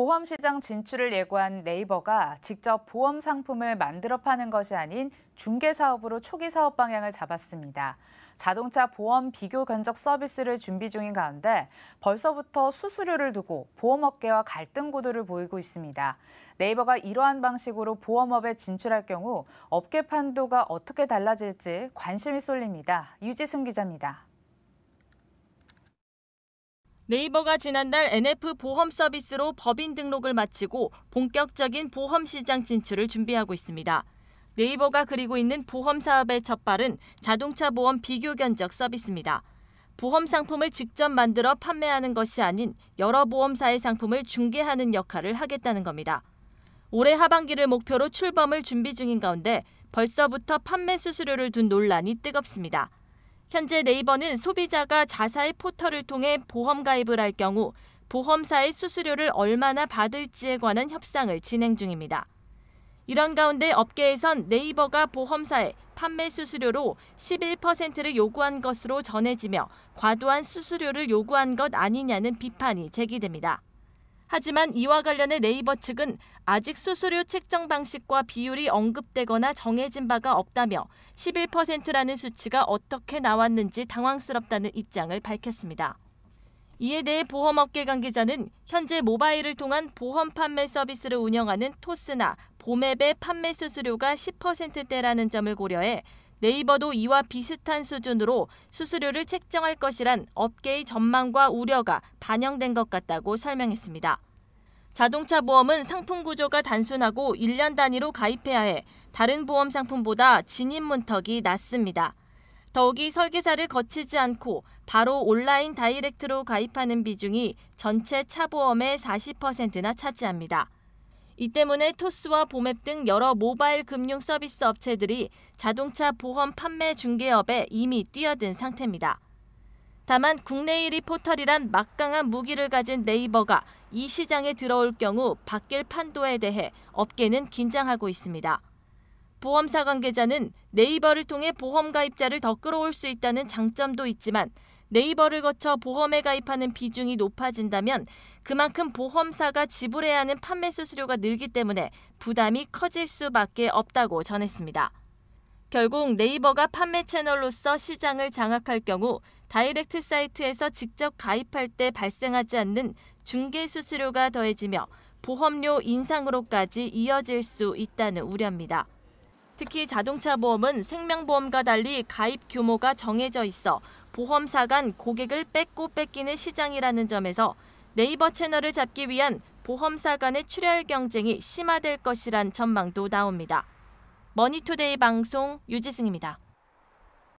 보험 시장 진출을 예고한 네이버가 직접 보험 상품을 만들어 파는 것이 아닌 중개 사업으로 초기 사업 방향을 잡았습니다. 자동차 보험 비교 견적 서비스를 준비 중인 가운데 벌써부터 수수료를 두고 보험업계와 갈등 구도를 보이고 있습니다. 네이버가 이러한 방식으로 보험업에 진출할 경우 업계 판도가 어떻게 달라질지 관심이 쏠립니다. 유지승 기자입니다. 네이버가 지난달 NF 보험 서비스로 법인 등록을 마치고 본격적인 보험 시장 진출을 준비하고 있습니다. 네이버가 그리고 있는 보험 사업의 첫 발은 자동차 보험 비교 견적 서비스입니다. 보험 상품을 직접 만들어 판매하는 것이 아닌 여러 보험사의 상품을 중개하는 역할을 하겠다는 겁니다. 올해 하반기를 목표로 출범을 준비 중인 가운데 벌써부터 판매 수수료를 둔 논란이 뜨겁습니다. 현재 네이버는 소비자가 자사의 포털을 통해 보험 가입을 할 경우 보험사의 수수료를 얼마나 받을지에 관한 협상을 진행 중입니다. 이런 가운데 업계에선 네이버가 보험사에 판매 수수료로 11%를 요구한 것으로 전해지며 과도한 수수료를 요구한 것 아니냐는 비판이 제기됩니다. 하지만 이와 관련해 네이버 측은 아직 수수료 책정 방식과 비율이 언급되거나 정해진 바가 없다며 11%라는 수치가 어떻게 나왔는지 당황스럽다는 입장을 밝혔습니다. 이에 대해 보험업계 관계자는 현재 모바일을 통한 보험 판매 서비스를 운영하는 토스나 보맵의 판매 수수료가 10%대라는 점을 고려해 네이버도 이와 비슷한 수준으로 수수료를 책정할 것이란 업계의 전망과 우려가 반영된 것 같다고 설명했습니다. 자동차 보험은 상품 구조가 단순하고 1년 단위로 가입해야 해 다른 보험 상품보다 진입 문턱이 낮습니다. 더욱이 설계사를 거치지 않고 바로 온라인 다이렉트로 가입하는 비중이 전체 차보험의 40%나 차지합니다. 이 때문에 토스와 보맵 등 여러 모바일 금융 서비스 업체들이 자동차 보험 판매 중개업에 이미 뛰어든 상태입니다. 다만 국내 1위 포털이란 막강한 무기를 가진 네이버가 이 시장에 들어올 경우 바뀔 판도에 대해 업계는 긴장하고 있습니다. 보험사 관계자는 네이버를 통해 보험 가입자를 더 끌어올 수 있다는 장점도 있지만 네이버를 거쳐 보험에 가입하는 비중이 높아진다면 그만큼 보험사가 지불해야 하는 판매 수수료가 늘기 때문에 부담이 커질 수밖에 없다고 전했습니다. 결국 네이버가 판매 채널로서 시장을 장악할 경우 다이렉트 사이트에서 직접 가입할 때 발생하지 않는 중개 수수료가 더해지며 보험료 인상으로까지 이어질 수 있다는 우려입니다. 특히 자동차 보험은 생명보험과 달리 가입 규모가 정해져 있어 보험사 간 고객을 뺏고 뺏기는 시장이라는 점에서 네이버 채널을 잡기 위한 보험사 간의 출혈 경쟁이 심화될 것이란 전망도 나옵니다. 머니투데이 방송 유지승입니다.